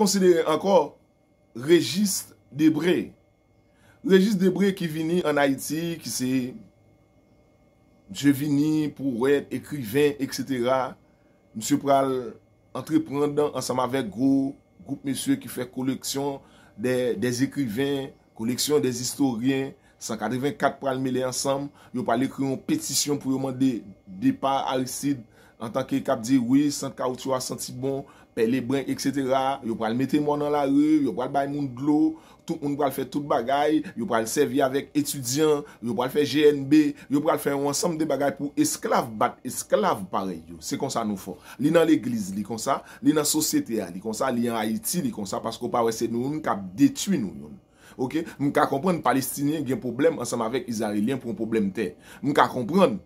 Mwen konsidere ankor Registre Debré. Registre Debré ki vini an Haiti, ki se jè vini pou wèd, ekriven, etc. Mwen se pral entreprendant ansanm avèk group, group mèsyè ki fè koleksyon dè ekriven, koleksyon dè istoryen. 184 pral melè ansanm. Mwen pral ekriyon petisyon pou yonman dè par aristide. an tanke kap di wè, sante kaoutou a sante si bon, pelè brè, etc. Yo pral metè mò nan la rè, yo pral bay moun glò, tou moun pral fè tout bagay, yo pral servi avèk etudyan, yo pral fè GNB, yo pral fè wansam de bagay pou esklav bat, esklav parey yo. Se kon sa nou fò. Li nan l'eglise, li kon sa, li nan sosete a, li kon sa, li an Haiti, li kon sa, pasko pa wè se nou, moun kap detui nou. Ok? Moun kap komprèn, palestinien gen problem ansam avèk izarilien pou moun problem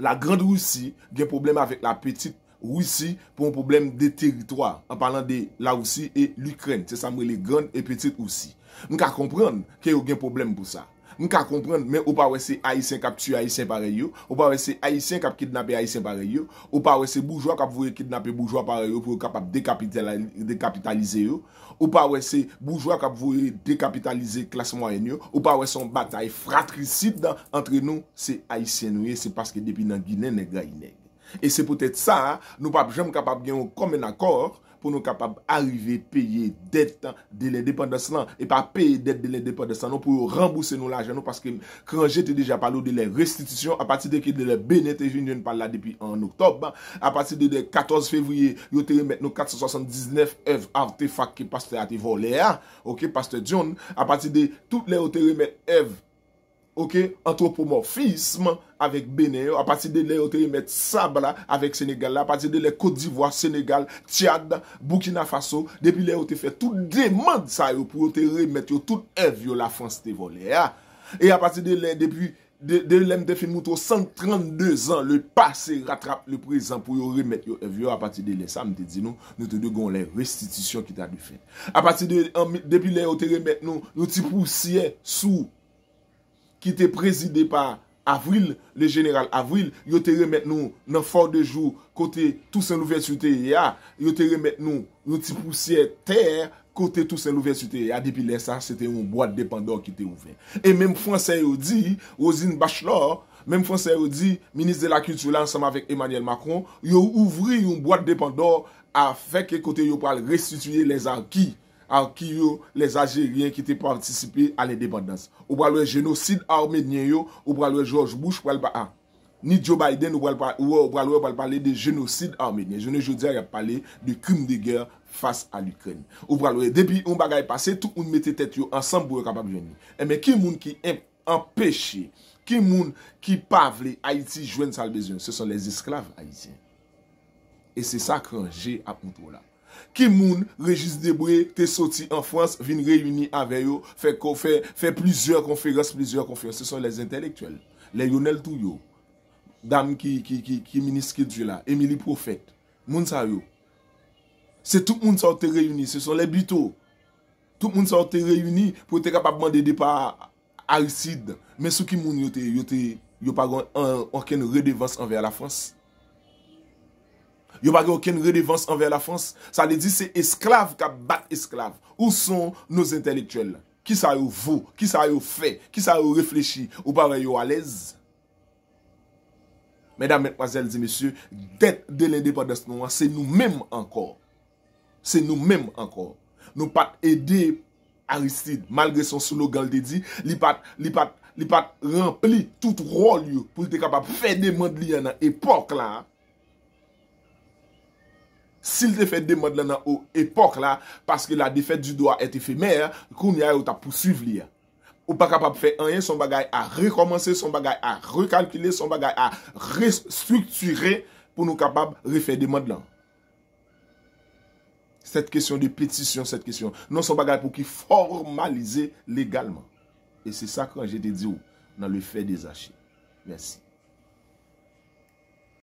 La grande Roussi gen probleme avek la petite Roussi pou mwen probleme de teritwa. An palan de la Roussi e l'Ukraine. Se sa mwen le grande e petite Roussi. Mwen ka kompran ke yo gen probleme pou sa. Mwen ka kompren men ou pa wese aisyen kap tsy aisyen pare yo, ou pa wese aisyen kap kidnapè aisyen pare yo, ou pa wese bourgeois kap vwoye kidnapè bourgeois pare yo pou wè kapap dekapitalize yo, ou pa wese bourgeois kap vwoye dekapitalize klasman wè yo, ou pa wese an batay fratricide entre nou, se aisyen wè, se paske depi nan gine negra inè. E se potet sa, nou pap jèm kapap gen yo komen akor. pou nou kapab arrive peye det de le depan de slan, e pa peye det de le depan de slan nou, pou yon rambouse nou la jen nou, paske kranjete deja palou de le restitisyon, apati de ki de le benete vin yon pala depi an oktob, apati de 14 fevriye, yotere met nou 479 ev artefak ki paste ate vo le a, ou ki paste dyon, apati de tout le yotere met ev, Ok, antropomorfisme, avèk bene yo, apati de le yo te remet sab la, avèk Senegal la, apati de le Kodivwa, Senegal, Tiyad, Bukina Faso, depi le yo te fè, tout deman sa yo, pou yo te remet yo, tout evyo la France te vole, ya. E apati de le, depi, de lèm te fè mouto, 132 an, le pasè, ratrap, le prezant, pou yo remet yo evyo, apati de le, sa m te di nou, nou te degon lè, restitisyon ki ta di fè. Apati de, depi le yo te remet nou, nou ti pous ki te prezide pa avril, le general avril, yo te remet nou nan for de jou kote tout sen l'ouverture te y a, yo te remet nou nou ti poussier ter kote tout sen l'ouverture te y a, depi lesa, se te yon boite depandor ki te ouve. E menm fwansen yo di, Rosine Bachelot, menm fwansen yo di, minis de la culture la ansama vek Emmanuel Macron, yo ouvri yon boite depandor a feke kote yo pal restituye le zarki, an ki yo le zaje riyen ki te pwantisipe an e debondans. Ou pralwe genosid armenyen yo, ou pralwe George Bush pral pa a. Ah, ni Joe Biden ou pralwe pral pale de genosid armenyen. Je ne joudi a rep pale de krim de ger fase a l'Ukraine. Ou pralwe, depi un bagay pase, tou un mette tet yo ansan pou yo kapab jweni. E men ki moun ki empèche, ki moun ki pavle Haiti jwen salbezion, se son les esklav haitien. E se sa kranje apout wola. Kim moun, Regis Debré, te soti an Frans, vin reyuni anven yo, fe plizor konferans, plizor konferans, se son les entelektuel. Le Yonel Touyo, Dam Kiminis Kedjula, Emilie Profet, moun sa yo. Se tout moun sa ou te reyuni, se son le bito. Tout moun sa ou te reyuni pou te kapabman de depa arisid. Men sou kim moun yo te, yo pa gen orken redevans anven anven la Frans. Yo pa ge ouken redevans anve la Frans, sa li di se esklav ka bat esklav. Ou son nou entelektuel? Ki sa yo vou? Ki sa yo fe? Ki sa yo reflechi? Ou pa re yo alez? Medan metmazel di mesye, det de lende pa dest nou an, se nou menm ankor. Se nou menm ankor. Nou pat ede Aristide, malgre son slogan li di, li pat rempli tout rol yo pou li te kapap fe demande li an an epok la an. S'il te fè demod lan nan ou epok la, paske la defèd du do a ete fè meyè, koun y a yot ap pou suiv li. Ou pa kapab fè anyen son bagay a rekomansè, son bagay a rekalpile, son bagay a restrukture, pou nou kapab refè demod lan. Sèt kèsyon de petisyon, sèt kèsyon, nou son bagay pou ki formalize legalman. Et sè sa kwa jè te di ou, nan le fè desachè. Mènsi.